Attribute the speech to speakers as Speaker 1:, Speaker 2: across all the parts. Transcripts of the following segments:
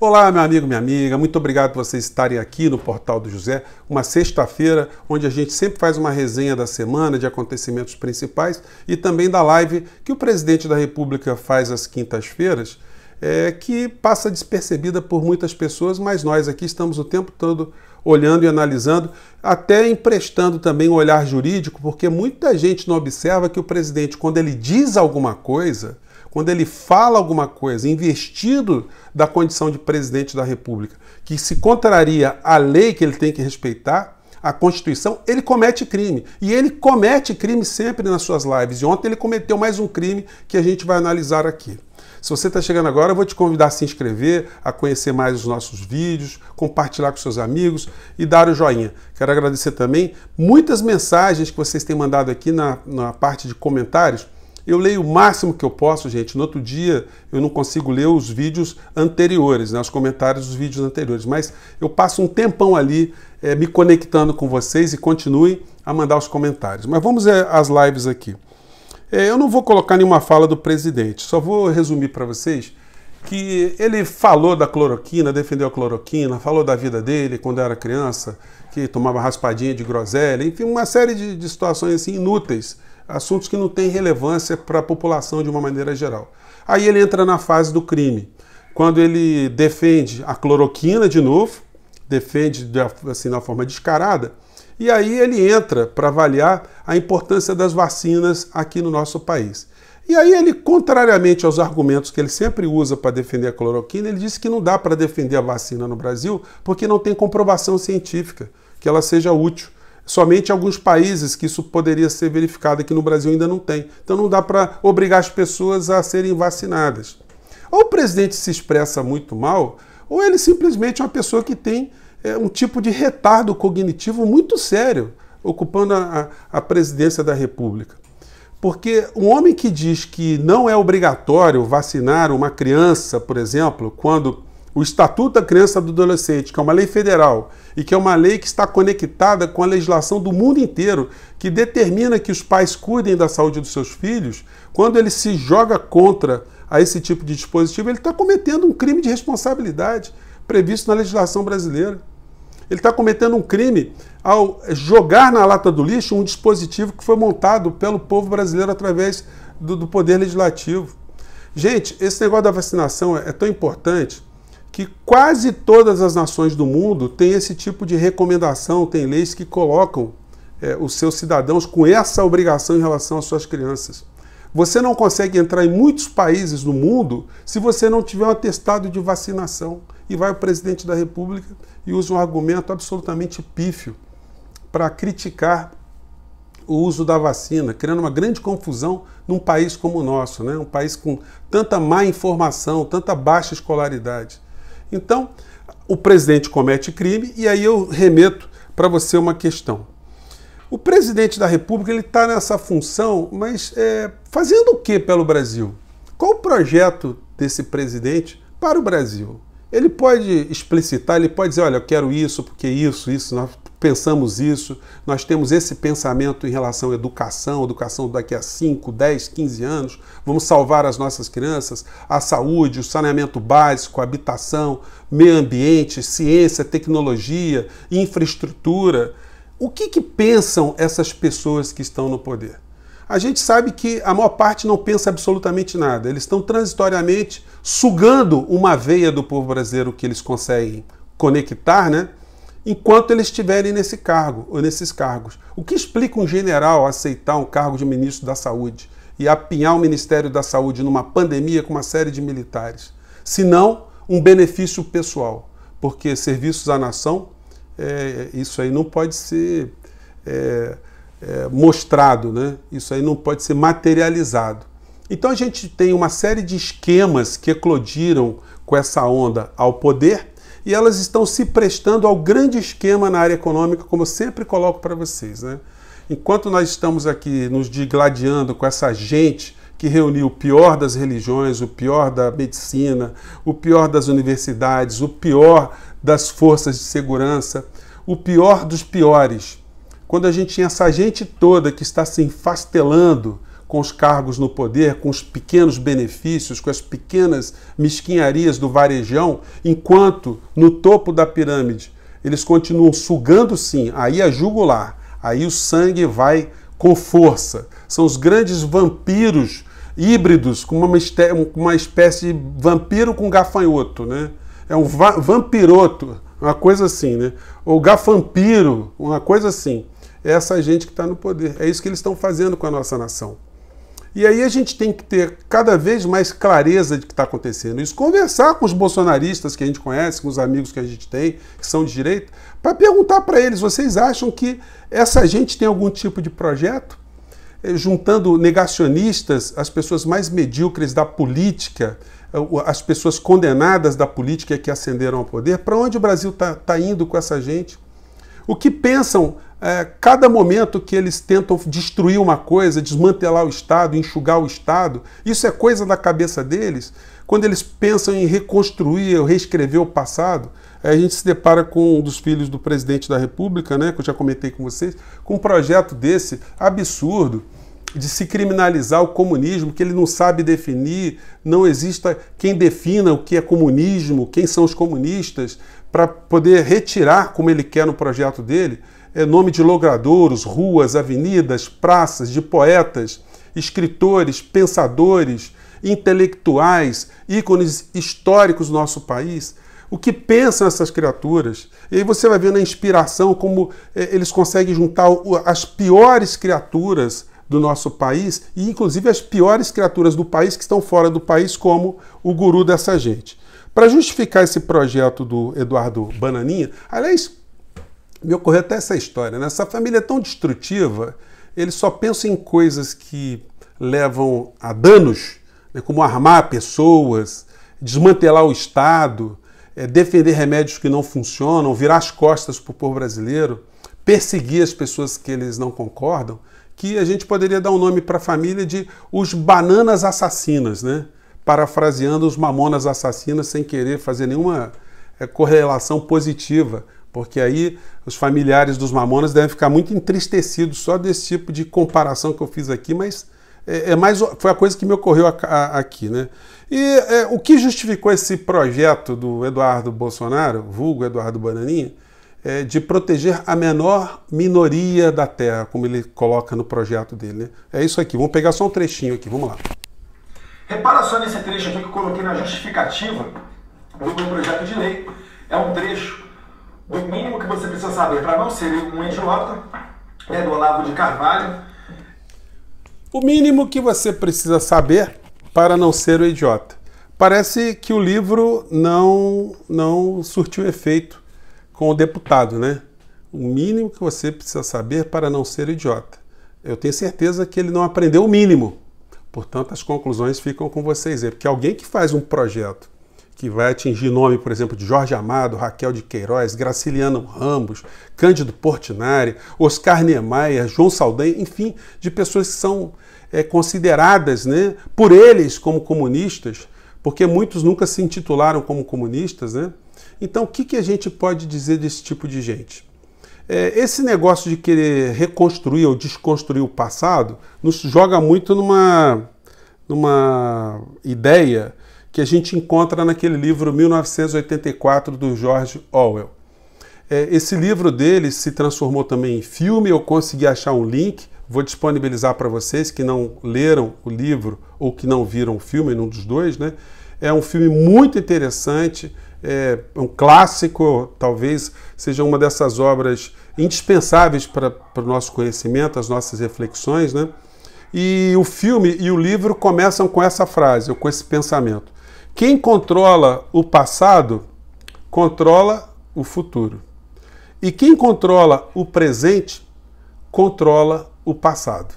Speaker 1: Olá, meu amigo, minha amiga, muito obrigado por vocês estarem aqui no Portal do José, uma sexta-feira onde a gente sempre faz uma resenha da semana de acontecimentos principais e também da live que o presidente da República faz às quintas-feiras, é, que passa despercebida por muitas pessoas, mas nós aqui estamos o tempo todo olhando e analisando, até emprestando também um olhar jurídico, porque muita gente não observa que o presidente, quando ele diz alguma coisa, quando ele fala alguma coisa investido da condição de presidente da República, que se contraria à lei que ele tem que respeitar, a Constituição, ele comete crime. E ele comete crime sempre nas suas lives. E ontem ele cometeu mais um crime que a gente vai analisar aqui. Se você está chegando agora, eu vou te convidar a se inscrever, a conhecer mais os nossos vídeos, compartilhar com seus amigos e dar o joinha. Quero agradecer também muitas mensagens que vocês têm mandado aqui na, na parte de comentários eu leio o máximo que eu posso, gente. No outro dia eu não consigo ler os vídeos anteriores, né, os comentários dos vídeos anteriores, mas eu passo um tempão ali é, me conectando com vocês e continuem a mandar os comentários. Mas vamos eh, às lives aqui. É, eu não vou colocar nenhuma fala do presidente, só vou resumir para vocês que ele falou da cloroquina, defendeu a cloroquina, falou da vida dele quando era criança, que tomava raspadinha de groselha, enfim, uma série de, de situações assim, inúteis assuntos que não têm relevância para a população de uma maneira geral. Aí ele entra na fase do crime, quando ele defende a cloroquina de novo, defende assim na forma descarada, e aí ele entra para avaliar a importância das vacinas aqui no nosso país. E aí ele, contrariamente aos argumentos que ele sempre usa para defender a cloroquina, ele disse que não dá para defender a vacina no Brasil porque não tem comprovação científica que ela seja útil. Somente alguns países que isso poderia ser verificado aqui no Brasil ainda não tem. Então não dá para obrigar as pessoas a serem vacinadas. Ou o presidente se expressa muito mal, ou ele simplesmente é uma pessoa que tem é, um tipo de retardo cognitivo muito sério, ocupando a, a presidência da República. Porque um homem que diz que não é obrigatório vacinar uma criança, por exemplo, quando o Estatuto da Criança e do Adolescente, que é uma lei federal e que é uma lei que está conectada com a legislação do mundo inteiro, que determina que os pais cuidem da saúde dos seus filhos, quando ele se joga contra a esse tipo de dispositivo, ele está cometendo um crime de responsabilidade previsto na legislação brasileira. Ele está cometendo um crime ao jogar na lata do lixo um dispositivo que foi montado pelo povo brasileiro através do, do poder legislativo. Gente, esse negócio da vacinação é, é tão importante que quase todas as nações do mundo têm esse tipo de recomendação, têm leis que colocam é, os seus cidadãos com essa obrigação em relação às suas crianças. Você não consegue entrar em muitos países do mundo se você não tiver um atestado de vacinação. E vai o presidente da República e usa um argumento absolutamente pífio para criticar o uso da vacina, criando uma grande confusão num país como o nosso, né? um país com tanta má informação, tanta baixa escolaridade. Então, o presidente comete crime e aí eu remeto para você uma questão. O presidente da República ele está nessa função, mas é, fazendo o que pelo Brasil? Qual o projeto desse presidente para o Brasil? Ele pode explicitar, ele pode dizer, olha, eu quero isso, porque isso, isso, nós pensamos isso, nós temos esse pensamento em relação à educação, educação daqui a 5, 10, 15 anos, vamos salvar as nossas crianças, a saúde, o saneamento básico, a habitação, meio ambiente, ciência, tecnologia, infraestrutura. O que, que pensam essas pessoas que estão no poder? A gente sabe que a maior parte não pensa absolutamente nada. Eles estão transitoriamente sugando uma veia do povo brasileiro que eles conseguem conectar, né? enquanto eles estiverem nesse cargo ou nesses cargos. O que explica um general aceitar um cargo de ministro da Saúde e apinhar o Ministério da Saúde numa pandemia com uma série de militares? Se não, um benefício pessoal, porque serviços à nação, é, isso aí não pode ser é, é, mostrado, né? isso aí não pode ser materializado. Então a gente tem uma série de esquemas que eclodiram com essa onda ao poder e elas estão se prestando ao grande esquema na área econômica, como eu sempre coloco para vocês. Né? Enquanto nós estamos aqui nos digladiando com essa gente que reuniu o pior das religiões, o pior da medicina, o pior das universidades, o pior das forças de segurança, o pior dos piores. Quando a gente tinha essa gente toda que está se enfastelando com os cargos no poder, com os pequenos benefícios, com as pequenas mesquinharias do varejão, enquanto no topo da pirâmide eles continuam sugando sim, aí a é jugular, aí o sangue vai com força. São os grandes vampiros híbridos, com uma, espécie de vampiro com gafanhoto, né? É um va vampiroto, uma coisa assim, né? Ou gafampiro, uma coisa assim. É essa gente que está no poder. É isso que eles estão fazendo com a nossa nação. E aí a gente tem que ter cada vez mais clareza de que está acontecendo. Isso, conversar com os bolsonaristas que a gente conhece, com os amigos que a gente tem, que são de direita, para perguntar para eles: vocês acham que essa gente tem algum tipo de projeto? Eh, juntando negacionistas, as pessoas mais medíocres da política, eh, as pessoas condenadas da política que ascenderam ao poder, para onde o Brasil está tá indo com essa gente? o que pensam é, cada momento que eles tentam destruir uma coisa, desmantelar o Estado, enxugar o Estado, isso é coisa da cabeça deles. Quando eles pensam em reconstruir ou reescrever o passado, é, a gente se depara com um dos filhos do presidente da República, né, que eu já comentei com vocês, com um projeto desse absurdo de se criminalizar o comunismo, que ele não sabe definir, não exista quem defina o que é comunismo, quem são os comunistas, para poder retirar, como ele quer no projeto dele, é nome de logradouros, ruas, avenidas, praças, de poetas, escritores, pensadores, intelectuais, ícones históricos do nosso país. O que pensam essas criaturas? E aí você vai ver na inspiração como é, eles conseguem juntar as piores criaturas do nosso país e, inclusive, as piores criaturas do país que estão fora do país, como o guru dessa gente. Para justificar esse projeto do Eduardo Bananinha, aliás, me ocorreu até essa história, né? Essa família é tão destrutiva, eles só pensam em coisas que levam a danos, né? como armar pessoas, desmantelar o Estado, é, defender remédios que não funcionam, virar as costas para o povo brasileiro, perseguir as pessoas que eles não concordam, que a gente poderia dar um nome para a família de os bananas assassinas, né? parafraseando os mamonas assassinos sem querer fazer nenhuma eh, correlação positiva, porque aí os familiares dos mamonas devem ficar muito entristecidos só desse tipo de comparação que eu fiz aqui, mas é, é mais foi a coisa que me ocorreu aqui, né? E é, o que justificou esse projeto do Eduardo Bolsonaro, vulgo Eduardo Bananinha, é, de proteger a menor minoria da Terra, como ele coloca no projeto dele? Né? É isso aqui. Vamos pegar só um trechinho aqui. Vamos lá. Repara só nesse trecho aqui que eu coloquei na justificativa do meu projeto de lei. É um trecho do mínimo que você precisa saber para não ser um idiota, é do Olavo de Carvalho. O mínimo que você precisa saber para não ser um idiota. Parece que o livro não, não surtiu efeito com o deputado, né? O mínimo que você precisa saber para não ser idiota. Eu tenho certeza que ele não aprendeu o mínimo Portanto, as conclusões ficam com vocês aí, porque alguém que faz um projeto que vai atingir nome, por exemplo, de Jorge Amado, Raquel de Queiroz, Graciliano Ramos, Cândido Portinari, Oscar Niemeyer, João Saldanha, enfim, de pessoas que são é, consideradas né, por eles como comunistas, porque muitos nunca se intitularam como comunistas. Né? Então, o que, que a gente pode dizer desse tipo de gente? É, esse negócio de querer reconstruir ou desconstruir o passado nos joga muito numa, numa ideia que a gente encontra naquele livro 1984 do George Orwell. É, esse livro dele se transformou também em filme, eu consegui achar um link, vou disponibilizar para vocês que não leram o livro ou que não viram o filme, num dos dois, né? É um filme muito interessante é, é um clássico, talvez seja uma dessas obras indispensáveis para, para o nosso conhecimento, as nossas reflexões, né? E o filme e o livro começam com essa frase, com esse pensamento. Quem controla o passado controla o futuro. E quem controla o presente controla o passado.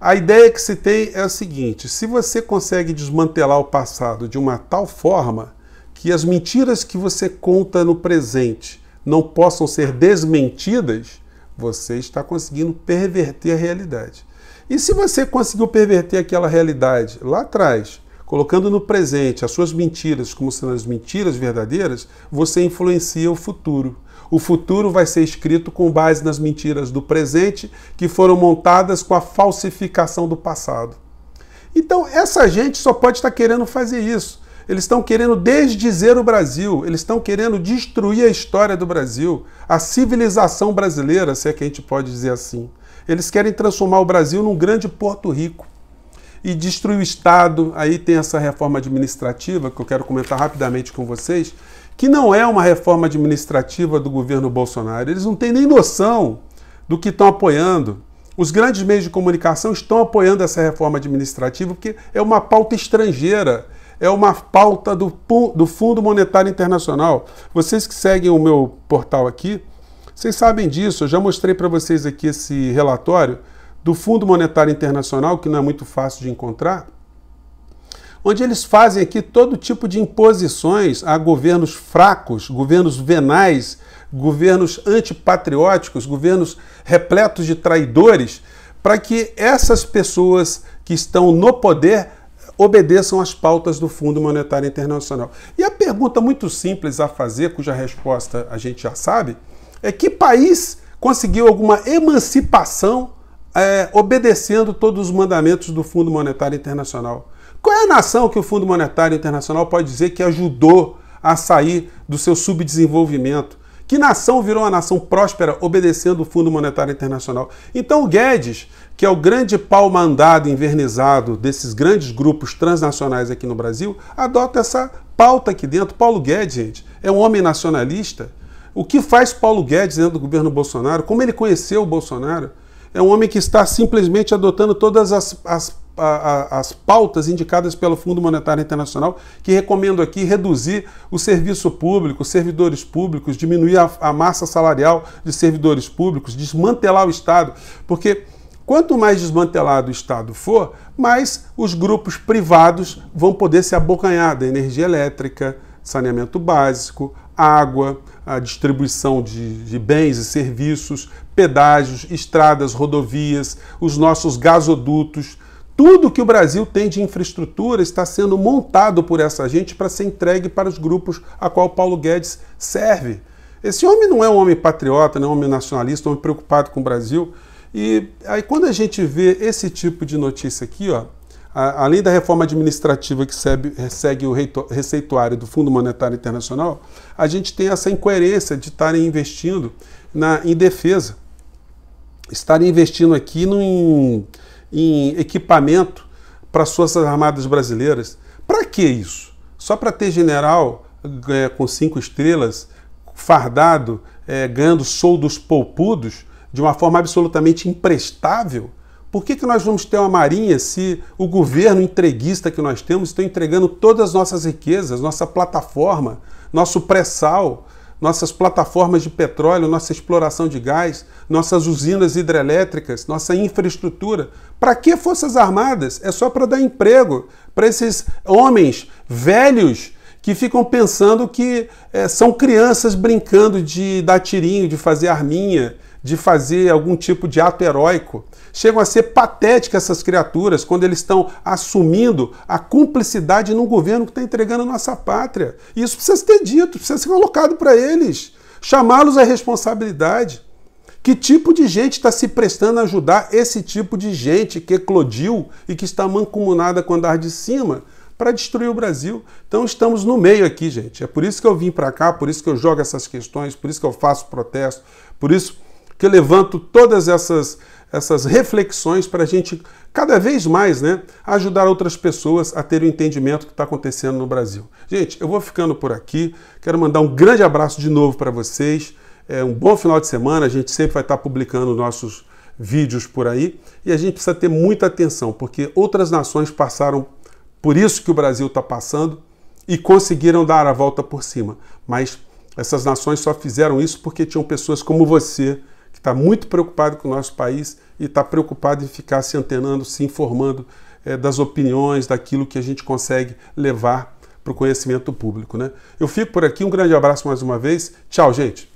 Speaker 1: A ideia que se tem é a seguinte: se você consegue desmantelar o passado de uma tal forma que as mentiras que você conta no presente não possam ser desmentidas, você está conseguindo perverter a realidade. E se você conseguiu perverter aquela realidade lá atrás, colocando no presente as suas mentiras como sendo as mentiras verdadeiras, você influencia o futuro. O futuro vai ser escrito com base nas mentiras do presente que foram montadas com a falsificação do passado. Então, essa gente só pode estar querendo fazer isso eles estão querendo desdizer o Brasil, eles estão querendo destruir a história do Brasil, a civilização brasileira, se é que a gente pode dizer assim. Eles querem transformar o Brasil num grande Porto Rico e destruir o Estado. Aí tem essa reforma administrativa que eu quero comentar rapidamente com vocês, que não é uma reforma administrativa do governo Bolsonaro. Eles não têm nem noção do que estão apoiando. Os grandes meios de comunicação estão apoiando essa reforma administrativa porque é uma pauta estrangeira é uma pauta do, do Fundo Monetário Internacional. Vocês que seguem o meu portal aqui, vocês sabem disso. Eu já mostrei para vocês aqui esse relatório do Fundo Monetário Internacional, que não é muito fácil de encontrar, onde eles fazem aqui todo tipo de imposições a governos fracos, governos venais, governos antipatrióticos, governos repletos de traidores, para que essas pessoas que estão no poder obedeçam às pautas do Fundo Monetário Internacional. E a pergunta muito simples a fazer, cuja resposta a gente já sabe, é que país conseguiu alguma emancipação é, obedecendo todos os mandamentos do Fundo Monetário Internacional? Qual é a nação que o Fundo Monetário Internacional pode dizer que ajudou a sair do seu subdesenvolvimento? Que nação virou uma nação próspera obedecendo o Fundo Monetário Internacional? Então o Guedes que é o grande pau mandado, invernizado desses grandes grupos transnacionais aqui no Brasil, adota essa pauta aqui dentro. Paulo Guedes, gente, é um homem nacionalista. O que faz Paulo Guedes dentro do governo Bolsonaro, como ele conheceu o Bolsonaro, é um homem que está simplesmente adotando todas as, as, a, a, as pautas indicadas pelo Fundo Monetário Internacional, que recomendo aqui reduzir o serviço público, servidores públicos, diminuir a, a massa salarial de servidores públicos, desmantelar o Estado, porque Quanto mais desmantelado o Estado for, mais os grupos privados vão poder se abocanhar da energia elétrica, saneamento básico, água, a distribuição de, de bens e serviços, pedágios, estradas, rodovias, os nossos gasodutos. Tudo que o Brasil tem de infraestrutura está sendo montado por essa gente para ser entregue para os grupos a qual Paulo Guedes serve. Esse homem não é um homem patriota, não é um homem nacionalista, um homem preocupado com o Brasil. E aí quando a gente vê esse tipo de notícia aqui, ó, a, além da reforma administrativa que segue, eh, segue o reito, receituário do Fundo Monetário Internacional, a gente tem essa incoerência de estarem investindo na, em defesa, estarem investindo aqui no, em, em equipamento para as Forças Armadas Brasileiras. Para que isso? Só para ter general é, com cinco estrelas, fardado, é, ganhando soldos poupudos? de uma forma absolutamente imprestável, por que, que nós vamos ter uma marinha se o governo entreguista que nós temos está entregando todas as nossas riquezas, nossa plataforma, nosso pré-sal, nossas plataformas de petróleo, nossa exploração de gás, nossas usinas hidrelétricas, nossa infraestrutura. Para que Forças Armadas? É só para dar emprego para esses homens velhos que ficam pensando que é, são crianças brincando de dar tirinho, de fazer arminha, de fazer algum tipo de ato heróico. Chegam a ser patéticas essas criaturas quando eles estão assumindo a cumplicidade num governo que está entregando a nossa pátria. E isso precisa ser dito, precisa ser colocado para eles. Chamá-los à responsabilidade. Que tipo de gente está se prestando a ajudar esse tipo de gente que eclodiu é e que está mancomunada com o andar de cima para destruir o Brasil? Então estamos no meio aqui, gente. É por isso que eu vim para cá, por isso que eu jogo essas questões, por isso que eu faço protesto, por isso que eu levanto todas essas, essas reflexões para a gente, cada vez mais, né, ajudar outras pessoas a ter o entendimento que está acontecendo no Brasil. Gente, eu vou ficando por aqui. Quero mandar um grande abraço de novo para vocês. É um bom final de semana. A gente sempre vai estar tá publicando nossos vídeos por aí e a gente precisa ter muita atenção, porque outras nações passaram por isso que o Brasil está passando e conseguiram dar a volta por cima. Mas essas nações só fizeram isso porque tinham pessoas como você que está muito preocupado com o nosso país e está preocupado em ficar se antenando, se informando é, das opiniões, daquilo que a gente consegue levar para o conhecimento público. Né? Eu fico por aqui, um grande abraço mais uma vez. Tchau, gente!